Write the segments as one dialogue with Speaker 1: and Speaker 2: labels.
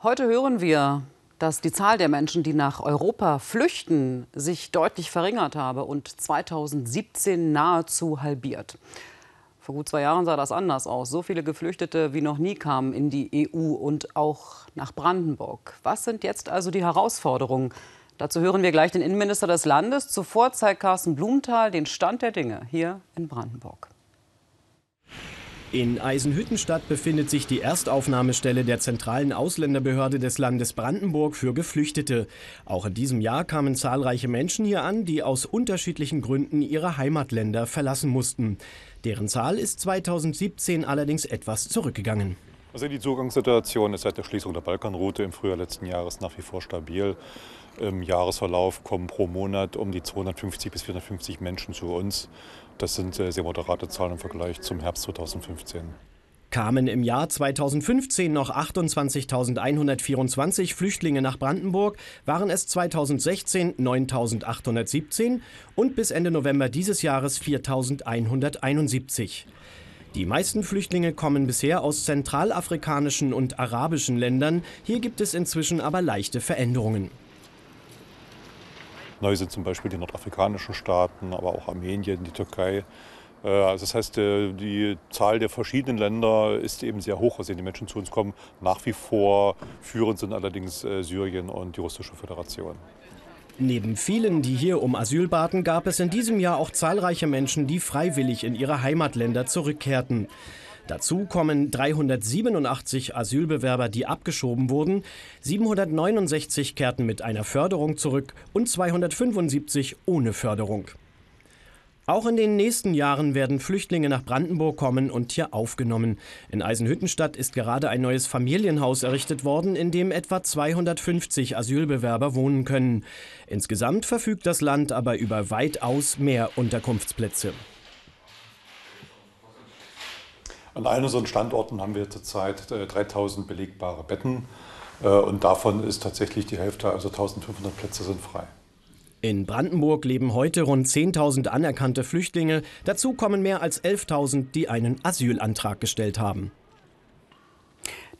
Speaker 1: Heute hören wir, dass die Zahl der Menschen, die nach Europa flüchten, sich deutlich verringert habe und 2017 nahezu halbiert. Vor gut zwei Jahren sah das anders aus. So viele Geflüchtete wie noch nie kamen in die EU und auch nach Brandenburg. Was sind jetzt also die Herausforderungen? Dazu hören wir gleich den Innenminister des Landes. Zuvor zeigt Carsten Blumenthal den Stand der Dinge hier
Speaker 2: in Brandenburg. In Eisenhüttenstadt befindet sich die Erstaufnahmestelle der zentralen Ausländerbehörde des Landes Brandenburg für Geflüchtete. Auch in diesem Jahr kamen zahlreiche Menschen hier an, die aus unterschiedlichen Gründen ihre Heimatländer verlassen mussten. Deren Zahl ist 2017 allerdings etwas zurückgegangen.
Speaker 3: Also die Zugangssituation ist seit der Schließung der Balkanroute im Frühjahr letzten Jahres nach wie vor stabil. Im Jahresverlauf kommen pro Monat um die 250 bis 450 Menschen zu uns. Das sind äh, sehr moderate Zahlen im Vergleich zum Herbst 2015
Speaker 2: kamen im Jahr 2015 noch 28.124 Flüchtlinge nach Brandenburg, waren es 2016 9.817 und bis Ende November dieses Jahres 4.171. Die meisten Flüchtlinge kommen bisher aus zentralafrikanischen und arabischen Ländern, hier gibt es inzwischen aber leichte Veränderungen.
Speaker 3: Neu sind zum Beispiel die nordafrikanischen Staaten, aber auch Armenien, die Türkei. Äh, also das heißt, äh, die Zahl der verschiedenen Länder ist eben sehr hoch, aus denen die Menschen zu uns kommen. Nach wie vor führend sind allerdings äh, Syrien und die Russische Föderation.
Speaker 2: Neben vielen, die hier um Asyl baten, gab es in diesem Jahr auch zahlreiche Menschen, die freiwillig in ihre Heimatländer zurückkehrten. Dazu kommen 387 Asylbewerber, die abgeschoben wurden, 769 kehrten mit einer Förderung zurück und 275 ohne Förderung. Auch in den nächsten Jahren werden Flüchtlinge nach Brandenburg kommen und hier aufgenommen. In Eisenhüttenstadt ist gerade ein neues Familienhaus errichtet worden, in dem etwa 250 Asylbewerber wohnen können. Insgesamt verfügt das Land aber über weitaus mehr Unterkunftsplätze.
Speaker 3: An allen unseren Standorten haben wir zurzeit 3000
Speaker 2: äh, belegbare Betten äh, und davon ist tatsächlich die Hälfte, also 1500 Plätze sind frei. In Brandenburg leben heute rund 10.000 anerkannte Flüchtlinge. Dazu kommen mehr als 11.000, die einen Asylantrag gestellt haben.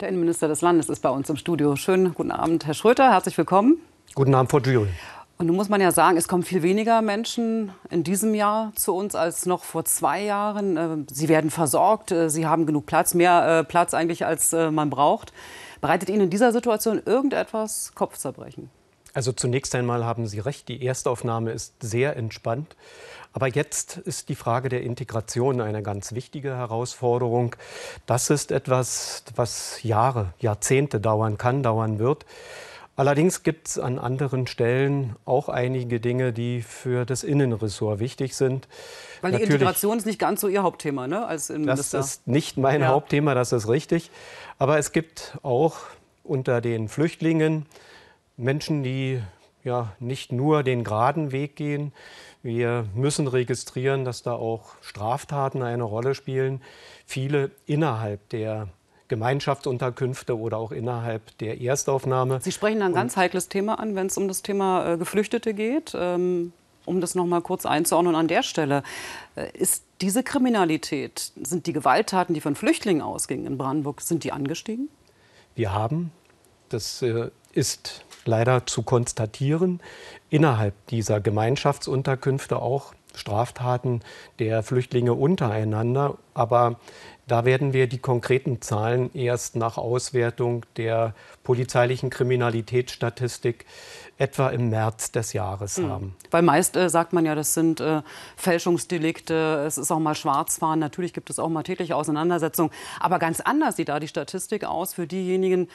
Speaker 1: Der Innenminister des Landes ist bei uns im Studio. Schönen guten Abend, Herr Schröter. Herzlich willkommen.
Speaker 3: Guten Abend, Frau Jury.
Speaker 1: Und nun muss man ja sagen, es kommen viel weniger Menschen in diesem Jahr zu uns als noch vor zwei Jahren. Äh, sie werden versorgt, äh, sie haben genug Platz, mehr äh, Platz eigentlich, als man braucht. Bereitet Ihnen in dieser Situation irgendetwas Kopfzerbrechen?
Speaker 3: Also zunächst einmal haben Sie recht, die Erstaufnahme ist sehr entspannt. Aber jetzt ist die Frage der Integration eine ganz wichtige Herausforderung. Das ist etwas, was Jahre, Jahrzehnte dauern kann, dauern wird. Allerdings gibt es an anderen Stellen auch einige Dinge, die für das Innenressort wichtig sind. Weil Natürlich, die Integration ist nicht
Speaker 1: ganz so Ihr Hauptthema ne? als Innenminister. Das ist nicht mein ja.
Speaker 3: Hauptthema, das ist richtig. Aber es gibt auch unter den Flüchtlingen Menschen, die ja nicht nur den geraden Weg gehen. Wir müssen registrieren, dass da auch Straftaten eine Rolle spielen. Viele innerhalb der Gemeinschaftsunterkünfte oder auch innerhalb der Erstaufnahme. Sie sprechen ein ganz
Speaker 1: heikles Thema an, wenn es um das Thema äh, Geflüchtete geht. Ähm um das noch mal kurz einzuordnen an der Stelle, äh, ist diese Kriminalität, sind die Gewalttaten, die von Flüchtlingen ausgingen in Brandenburg, sind die angestiegen?
Speaker 3: Wir haben, das äh, ist leider zu konstatieren, innerhalb dieser Gemeinschaftsunterkünfte auch Straftaten der Flüchtlinge untereinander. Aber da werden wir die konkreten Zahlen erst nach Auswertung der polizeilichen Kriminalitätsstatistik etwa im März des Jahres hm. haben.
Speaker 1: Weil meist äh, sagt man ja, das sind äh, Fälschungsdelikte, es ist auch mal Schwarzfahren, natürlich gibt es auch mal tägliche Auseinandersetzungen. Aber ganz anders sieht da die Statistik aus für diejenigen,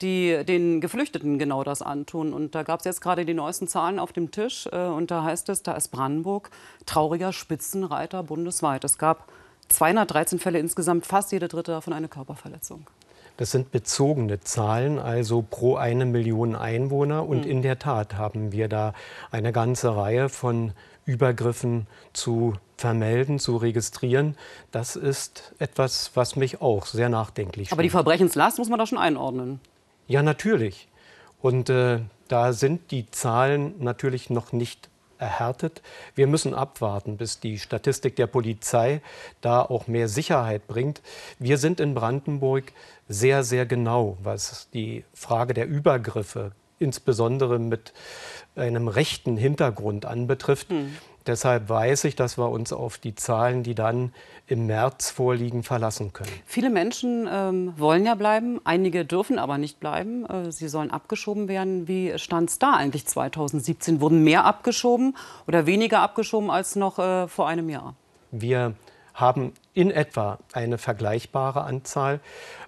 Speaker 1: die den Geflüchteten genau das antun. Und da gab es jetzt gerade die neuesten Zahlen auf dem Tisch. Äh, und da heißt es, da ist Brandenburg trauriger Spitzenreiter bundesweit. Es gab 213 Fälle insgesamt, fast jede dritte davon eine Körperverletzung.
Speaker 3: Das sind bezogene Zahlen, also pro eine Million Einwohner. Und mhm. in der Tat haben wir da eine ganze Reihe von Übergriffen zu vermelden, zu registrieren. Das ist etwas, was mich auch sehr nachdenklich macht. Aber die
Speaker 1: Verbrechenslast muss man da schon
Speaker 3: einordnen. Ja, natürlich. Und äh, da sind die Zahlen natürlich noch nicht erhärtet. Wir müssen abwarten, bis die Statistik der Polizei da auch mehr Sicherheit bringt. Wir sind in Brandenburg sehr, sehr genau, was die Frage der Übergriffe insbesondere mit einem rechten Hintergrund anbetrifft. Mhm. Deshalb weiß ich, dass wir uns auf die Zahlen, die dann im März vorliegen, verlassen können.
Speaker 1: Viele Menschen ähm, wollen ja bleiben, einige dürfen aber nicht bleiben. Äh, sie sollen abgeschoben werden. Wie stand es da eigentlich 2017?
Speaker 3: Wurden mehr abgeschoben oder weniger abgeschoben als noch äh, vor einem Jahr? Wir haben in etwa eine vergleichbare Anzahl.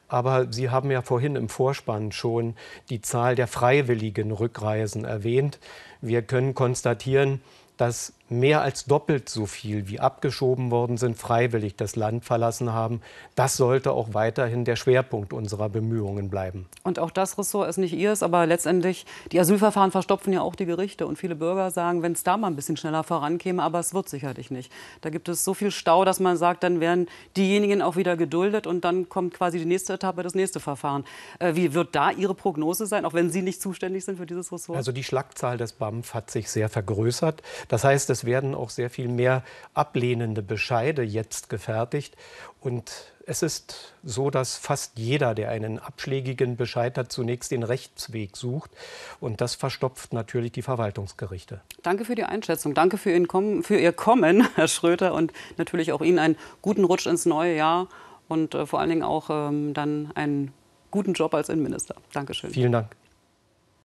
Speaker 3: Aber Sie haben ja vorhin im Vorspann schon die Zahl der freiwilligen Rückreisen erwähnt. Wir können konstatieren, dass mehr als doppelt so viel, wie abgeschoben worden sind, freiwillig das Land verlassen haben. Das sollte auch weiterhin der Schwerpunkt unserer Bemühungen bleiben.
Speaker 1: Und auch das Ressort ist nicht ihres, aber letztendlich, die Asylverfahren verstopfen ja auch die Gerichte. Und viele Bürger sagen, wenn es da mal ein bisschen schneller vorankäme, aber es wird sicherlich nicht. Da gibt es so viel Stau, dass man sagt, dann werden diejenigen auch wieder geduldet und dann kommt quasi die nächste Etappe, das nächste Verfahren.
Speaker 3: Äh, wie wird da Ihre Prognose sein, auch wenn Sie nicht zuständig sind für dieses Ressort? Also die Schlagzahl des BAMF hat sich sehr vergrößert. Das heißt, es es werden auch sehr viel mehr ablehnende Bescheide jetzt gefertigt. Und es ist so, dass fast jeder, der einen abschlägigen Bescheid hat, zunächst den Rechtsweg sucht. Und das verstopft natürlich die Verwaltungsgerichte.
Speaker 1: Danke für die Einschätzung. Danke für, Ihr Kommen, Herr Schröter. Und natürlich auch Ihnen einen guten Rutsch ins neue Jahr und äh, vor allen Dingen auch ähm, dann einen guten Job als Innenminister. Dankeschön. Vielen
Speaker 3: Dank.